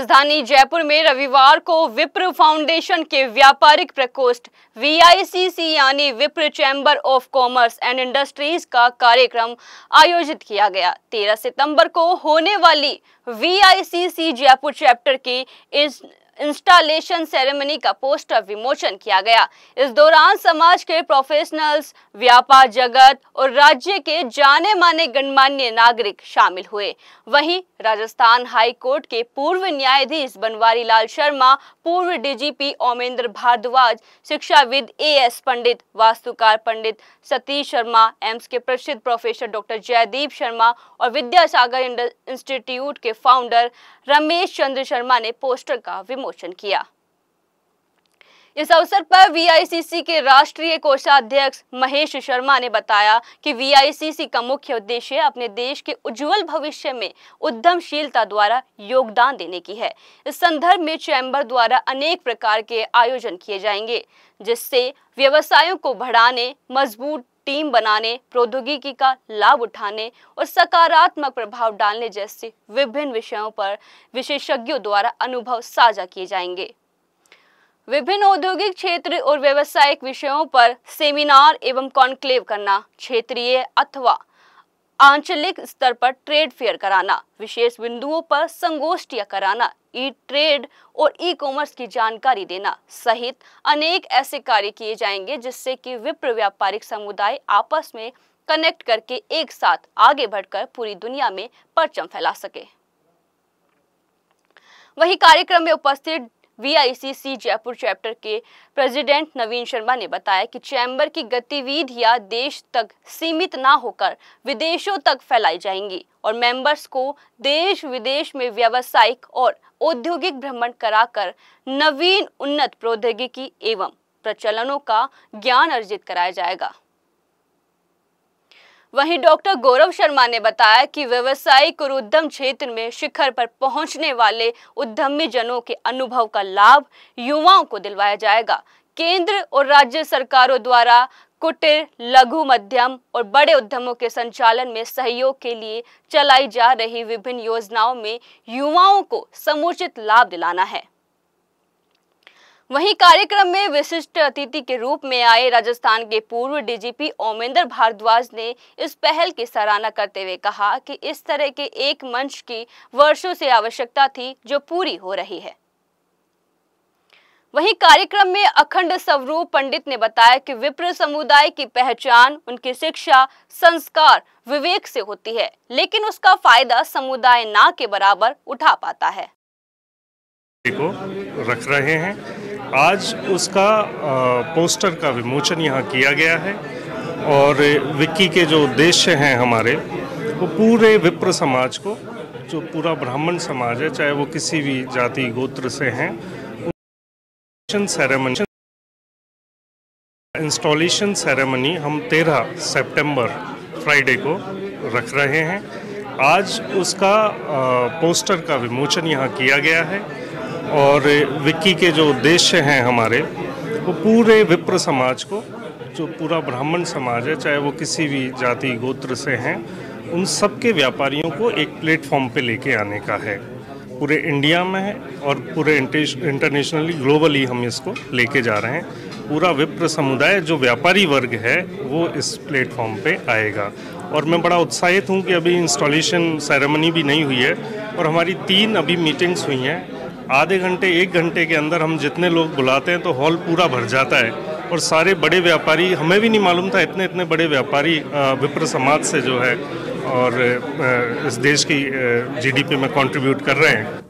राजधानी जयपुर में रविवार को विप्र फाउंडेशन के व्यापारिक प्रकोष्ठ वीआईसीसी यानी Vipra chamber of commerce and industries का कार्यक्रम आयोजित किया गया 13 सितंबर को होने वाली वीआईसीसी जयपुर चैप्टर की इस इंस्टॉलेशन सेरेमनी का पोस्टर विमोचन किया गया इस दौरान समाज के प्रोफेशनल्स व्यापार जगत और राज्य के जाने माने गणमान्य नागरिक शामिल हुए वहीं राजस्थान हाई कोर्ट के पूर्व न्यायाधीश बनवारी लाल शर्मा पूर्व डीजीपी ओमेंद्र भारद्वाज शिक्षाविद ए एस पंडित वास्तुकार पंडित सतीश शर्मा एम्स के प्रसिद्ध प्रोफेसर डॉक्टर जयदीप शर्मा और विद्यासागर इंस्टीट्यूट के फाउंडर रमेश चंद्र शर्मा ने पोस्टर का विमोचन विमोचन किया इस अवसर पर वीआईसीसी के राष्ट्रीय कोषाध्यक्ष महेश शर्मा ने बताया कि वीआईसीसी का मुख्य उद्देश्य अपने देश के उज्जवल भविष्य में उद्यमशीलता द्वारा योगदान देने की है इस संदर्भ में चैम्बर द्वारा अनेक प्रकार के आयोजन किए जाएंगे जिससे व्यवसायों को बढ़ाने मजबूत टीम बनाने प्रौद्योगिकी का लाभ उठाने और सकारात्मक प्रभाव डालने जैसे विभिन्न विषयों पर विशेषज्ञों द्वारा अनुभव साझा किए जाएंगे विभिन्न औद्योगिक क्षेत्र और व्यावसायिक विषयों पर सेमिनार एवं कॉन्क्लेव करना क्षेत्रीय अथवा आंचलिक स्तर पर ट्रेड फेयर कराना विशेष बिंदुओं पर संगोष्ठियां कराना ई ट्रेड और ई कॉमर्स की जानकारी देना सहित अनेक ऐसे कार्य किए जाएंगे जिससे कि विप्र व्यापारिक समुदाय आपस में कनेक्ट करके एक साथ आगे बढ़कर पूरी दुनिया में परचम फैला सके वही कार्यक्रम में उपस्थित वीआईसीसी जयपुर चैप्टर के प्रेसिडेंट नवीन शर्मा ने बताया कि चैम्बर की गतिविधियां देश तक सीमित ना होकर विदेशों तक फैलाई जाएंगी और मेंबर्स को देश विदेश में व्यावसायिक और औद्योगिक भ्रमण कराकर नवीन उन्नत प्रौद्योगिकी एवं प्रचलनों का ज्ञान अर्जित कराया जाएगा वहीं डॉक्टर गौरव शर्मा ने बताया कि व्यवसायिक और उद्यम क्षेत्र में शिखर पर पहुंचने वाले उद्यमी जनों के अनुभव का लाभ युवाओं को दिलवाया जाएगा केंद्र और राज्य सरकारों द्वारा कुटीर लघु मध्यम और बड़े उद्यमों के संचालन में सहयोग के लिए चलाई जा रही विभिन्न योजनाओं में युवाओं को समुचित लाभ दिलाना है वहीं कार्यक्रम में विशिष्ट अतिथि के रूप में आए राजस्थान के पूर्व डीजीपी ओमेंद्र भारद्वाज ने इस पहल की सराहना करते हुए कहा कि इस तरह के एक मंच की वर्षों से आवश्यकता थी जो पूरी हो रही है वहीं कार्यक्रम में अखंड स्वरूप पंडित ने बताया कि विप्र समुदाय की पहचान उनकी शिक्षा संस्कार विवेक से होती है लेकिन उसका फायदा समुदाय ना के बराबर उठा पाता है को रख रहे हैं आज उसका पोस्टर का विमोचन यहाँ किया गया है और विक्की के जो उद्देश्य हैं हमारे वो पूरे विप्र समाज को जो पूरा ब्राह्मण समाज है चाहे वो किसी भी जाति गोत्र से हैं सेरेमनी इंस्टॉलेशन सेरेमनी हम 13 सितंबर फ्राइडे को रख रहे हैं आज उसका पोस्टर का विमोचन यहाँ किया गया है और विक्की के जो उद्देश्य हैं हमारे वो पूरे विप्र समाज को जो पूरा ब्राह्मण समाज है चाहे वो किसी भी जाति गोत्र से हैं उन सबके व्यापारियों को एक प्लेटफॉर्म पे लेके आने का है पूरे इंडिया में और पूरे इंटरनेशनली ग्लोबली हम इसको लेके जा रहे हैं पूरा विप्र समुदाय जो व्यापारी वर्ग है वो इस प्लेटफॉर्म पे आएगा और मैं बड़ा उत्साहित हूँ कि अभी इंस्टॉलेशन सेरेमनी भी नहीं हुई है और हमारी तीन अभी मीटिंग्स हुई हैं आधे घंटे एक घंटे के अंदर हम जितने लोग बुलाते हैं तो हॉल पूरा भर जाता है और सारे बड़े व्यापारी हमें भी नहीं मालूम था इतने इतने बड़े व्यापारी विप्र समाज से जो है और इस देश की जीडीपी में कंट्रीब्यूट कर रहे हैं